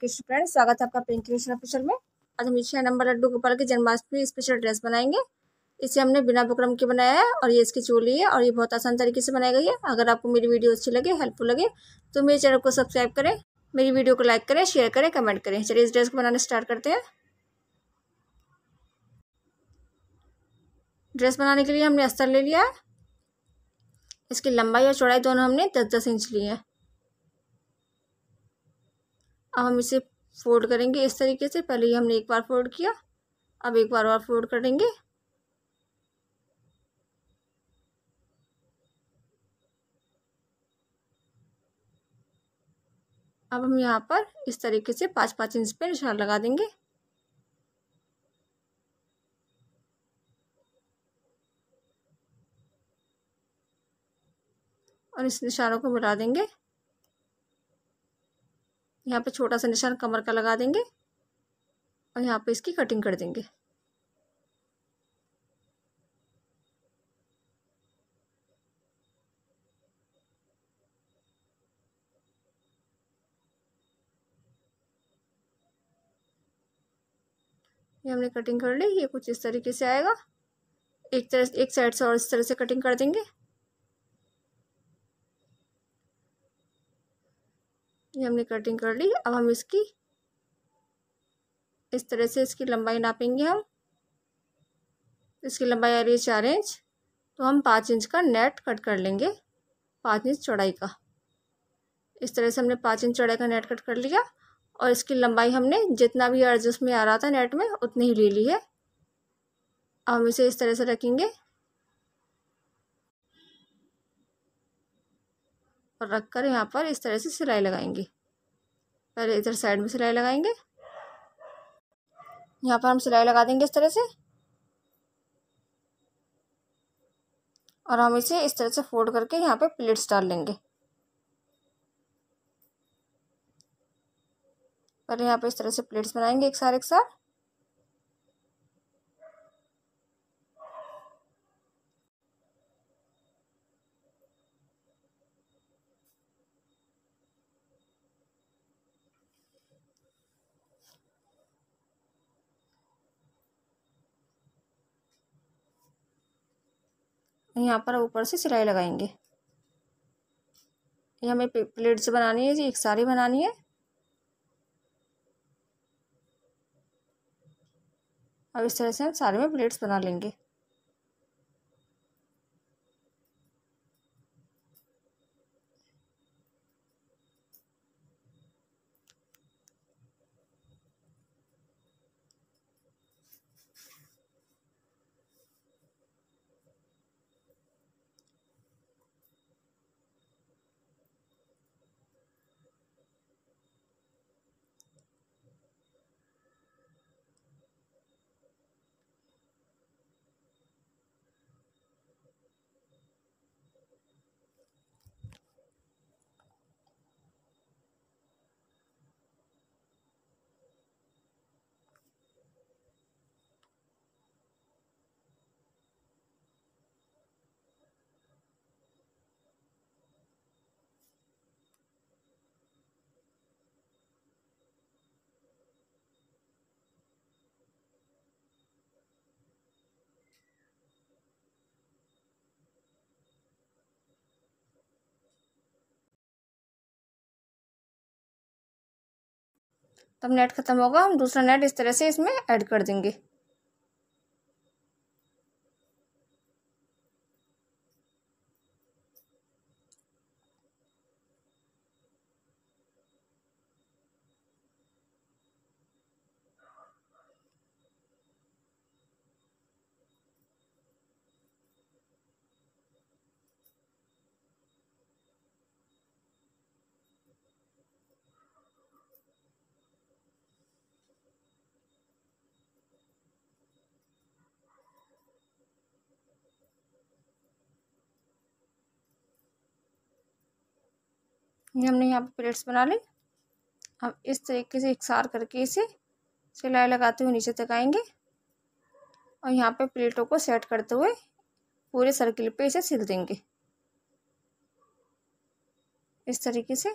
कृष्ण स्वागत है आपका पेंट क्रिएशन ऑफिशियल में आज हम छः नंबर लड्डू गोपाल के जन्माष्टमी स्पेशल ड्रेस बनाएंगे इसे हमने बिना बुकरम के बनाया है और ये इसकी चोली है और ये बहुत आसान तरीके से बनाई गई है अगर आपको मेरी वीडियो अच्छी लगे हेल्पफुल लगे तो मेरे चैनल को सब्सक्राइब करें मेरी वीडियो को लाइक करें शेयर करें कमेंट करें चलिए इस ड्रेस को बनाना स्टार्ट करते हैं ड्रेस बनाने के लिए हमने अस्तर ले लिया है इसकी लंबाई और चौड़ाई दोनों हमने दस दस इंच ली है अब हम इसे फोल्ड करेंगे इस तरीके से पहले ही हमने एक बार फोल्ड किया अब एक बार और फोल्ड करेंगे अब हम यहाँ पर इस तरीके से पाँच पाँच इंच पे निशान लगा देंगे और इस निशानों को मिटा देंगे यहाँ पे छोटा सा निशान कमर का लगा देंगे और यहाँ पे इसकी कटिंग कर देंगे ये हमने कटिंग कर ली ये कुछ इस तरीके से आएगा एक तरह एक साइड से और इस तरह से कटिंग कर देंगे ये हमने कटिंग कर ली अब हम इसकी इस तरह से इसकी लंबाई नापेंगे हम इसकी लंबाई आ रही है चार इंच तो हम पाँच इंच का नेट कट कर लेंगे पाँच इंच चौड़ाई का इस तरह से हमने पाँच इंच चौड़ाई का नेट कट कर लिया और इसकी लंबाई हमने जितना भी एडजस्ट में आ रहा था नेट में उतनी ही ले ली है अब हम इसे इस तरह से रखेंगे और रख कर यहाँ पर इस तरह से सिलाई लगाएंगे पहले इधर साइड में सिलाई लगाएंगे यहाँ पर हम सिलाई लगा देंगे इस तरह से और हम इसे इस तरह से फोल्ड करके यहाँ पे प्लेट्स डाल लेंगे और यहाँ पर इस तरह से प्लेट्स बनाएंगे एक सार एक साथ यहाँ पर ऊपर से सिलाई लगाएंगे ये हमें प्लेट्स बनानी है जी एक साड़ी बनानी है अब इस तरह से हम साड़ी में प्लेट्स बना लेंगे तब नेट ख़त्म होगा हम दूसरा नेट इस तरह से इसमें ऐड कर देंगे ये हमने यहाँ पे प्लेट्स बना ली अब इस तरीके से इकसार करके इसे सिलाई लगाते हुए नीचे तक आएंगे और यहाँ पे प्लेटों को सेट करते हुए पूरे सर्किल पे इसे सिल देंगे इस तरीके से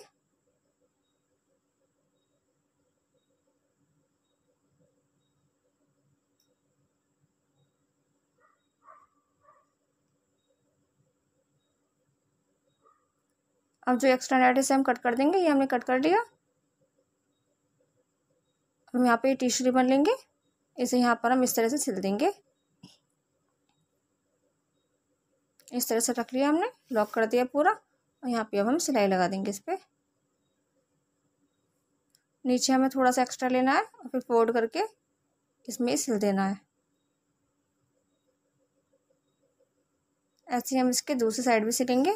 अब जो एक्स्ट्रा नेट इसे हम कट कर देंगे ये हमने कट कर लिया हम यहाँ पे ये टिश्यू रिबन लेंगे इसे यहाँ पर हम इस तरह से सिल देंगे इस तरह से रख लिया हमने लॉक कर दिया पूरा और यहाँ पे अब हम सिलाई लगा देंगे इस पर नीचे हमें थोड़ा सा एक्स्ट्रा लेना है और फिर फोल्ड करके इसमें सिल देना है ऐसे हम इसके दूसरी साइड भी सिलेंगे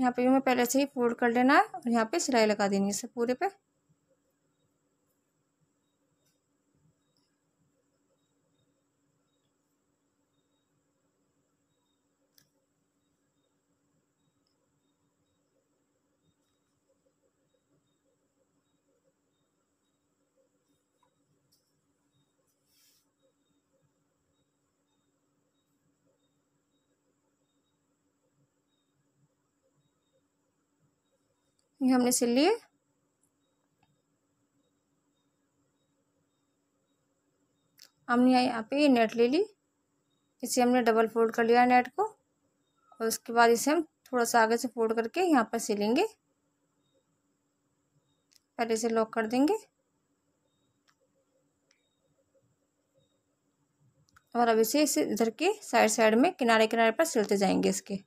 यहाँ पे भी हमें पहले से ही फोल्ड कर लेना है और यहाँ पे सिलाई लगा देनी है इसे पूरे पे ये हमने सिल लिए हमने यहाँ पे ये नेट ले ली इसे हमने डबल फोल्ड कर लिया नेट को और उसके बाद इसे हम थोड़ा सा आगे से फोल्ड करके यहाँ पर सिलेंगे पहले इसे लॉक कर देंगे और अब इसे इसे इधर के साइड साइड में किनारे किनारे पर सिलते जाएंगे इसके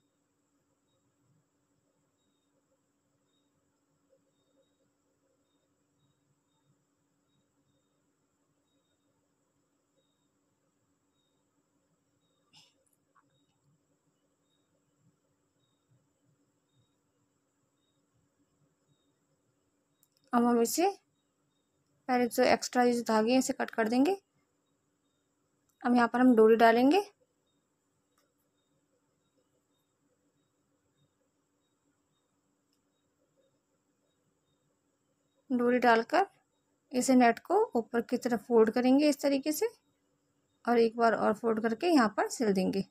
अब हम तो इसे पहले जो एक्स्ट्रा जो धागे हैं इसे कट कर देंगे अब यहाँ पर हम डोरी डालेंगे डोरी डालकर इसे नेट को ऊपर की तरफ फोल्ड करेंगे इस तरीके से और एक बार और फोल्ड करके यहाँ पर सिल देंगे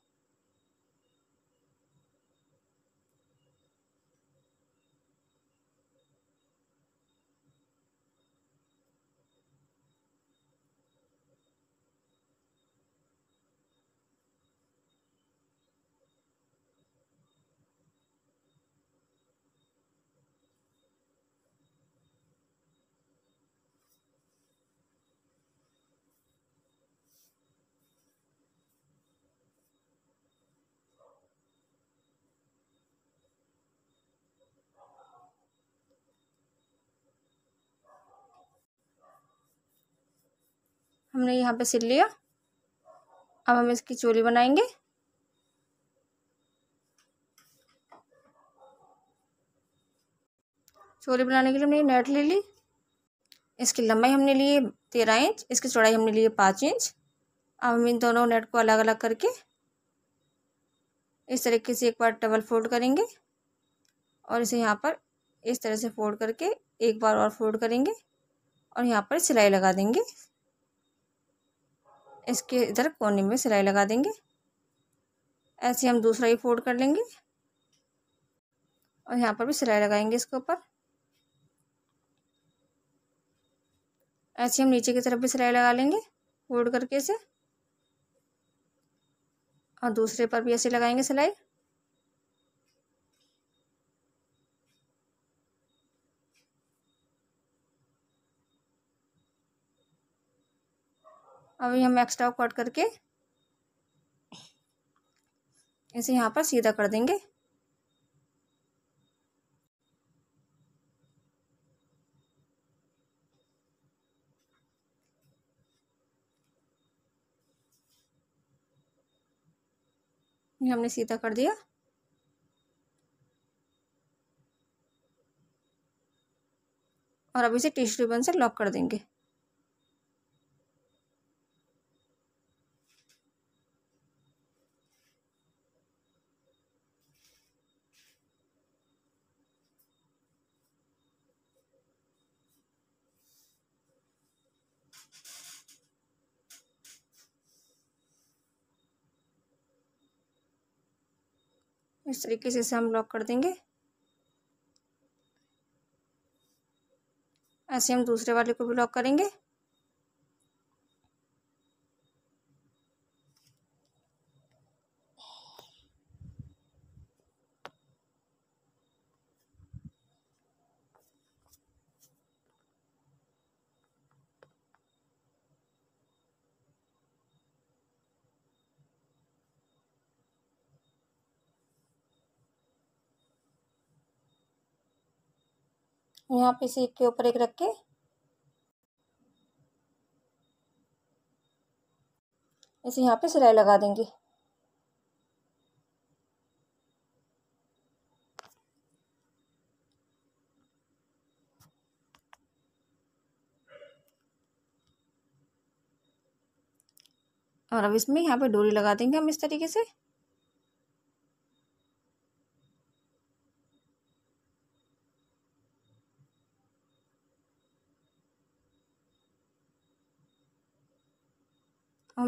हमने यहाँ पे सिल लिया अब हम इसकी चोली बनाएंगे चोली बनाने के लिए हमने नेट ले ली इसकी लंबाई हमने लिए तेरह इंच इसकी चौड़ाई हमने लिए पाँच इंच अब हम इन दोनों नेट को अलग अलग करके इस तरीके से एक बार डबल फोल्ड करेंगे और इसे यहाँ पर इस तरह से फोल्ड करके एक बार और फोल्ड करेंगे और यहाँ पर सिलाई लगा देंगे इसके इधर कोने में सिलाई लगा देंगे ऐसे हम दूसरा ही फोल्ड कर लेंगे और यहाँ पर भी सिलाई लगाएंगे इसके ऊपर ऐसे हम नीचे की तरफ भी सिलाई लगा लेंगे फोल्ड करके इसे और दूसरे पर भी ऐसे लगाएंगे सिलाई अभी हम एक्स्ट्रा कट करके इसे यहाँ पर सीधा कर देंगे हमने सीधा कर दिया और अब इसे टिश्यू रिबन से लॉक कर देंगे इस तरीके से इसे हम लॉक कर देंगे ऐसे हम दूसरे वाले को भी लॉक करेंगे यहाँ पे सीट के ऊपर एक रख के इसे यहाँ पे सिलाई लगा देंगे और अब इसमें यहाँ पे डोरी लगा देंगे हम इस तरीके से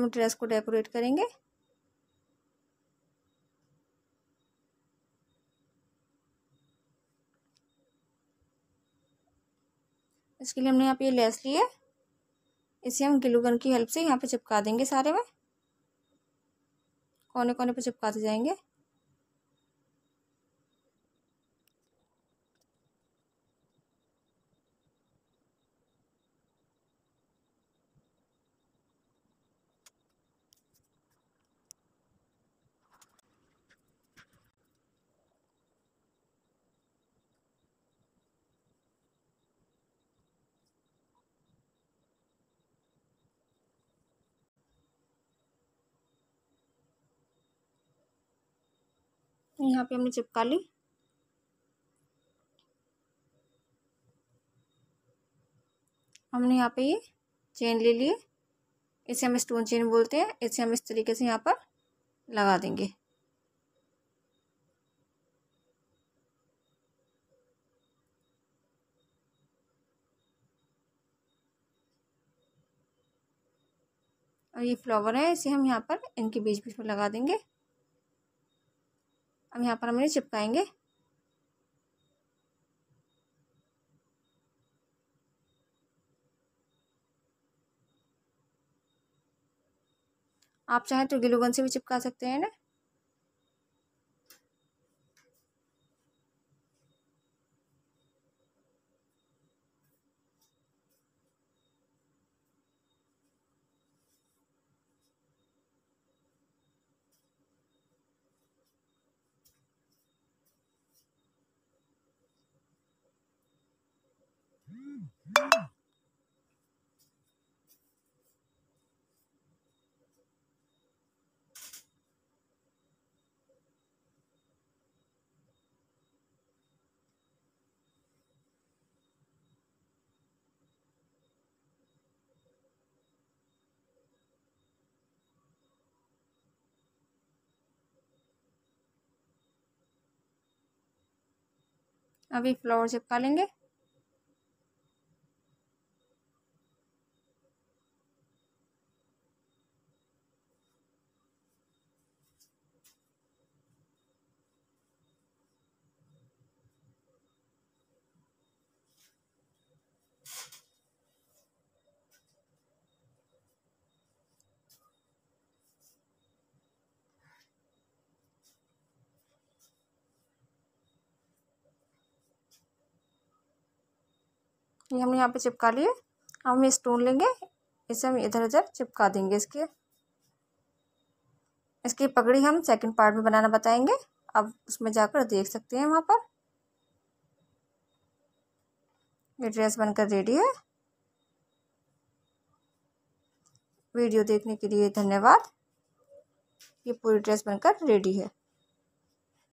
हम ड्रेस को डेकोरेट करेंगे इसके लिए हमने यहाँ पे ये लेस ली है इसे हम ग्लू गन की हेल्प से यहाँ पे चिपका देंगे सारे में कोने कोने पे चिपकाते जाएंगे यहाँ पे हमने चिपका ली हमने यहाँ पे ये चेन ले लिए इसे हम स्टोन चेन बोलते हैं इसे हम इस तरीके से यहाँ पर लगा देंगे और ये फ्लावर है इसे हम यहाँ पर इनके बीच बीच में लगा देंगे अब यहाँ पर हम इन्हें चिपकाएंगे आप चाहें तो गिलूगन से भी चिपका सकते हैं ना अभी फ्लावर चिपका लेंगे ये हमने यहाँ पे चिपका लिए अब हम स्टोन लेंगे इसे हम इधर उधर चिपका देंगे इसके इसकी पगड़ी हम सेकंड पार्ट में बनाना बताएंगे अब उसमें जाकर देख सकते हैं वहाँ पर ये ड्रेस बनकर रेडी है वीडियो देखने के लिए धन्यवाद ये पूरी ड्रेस बनकर रेडी है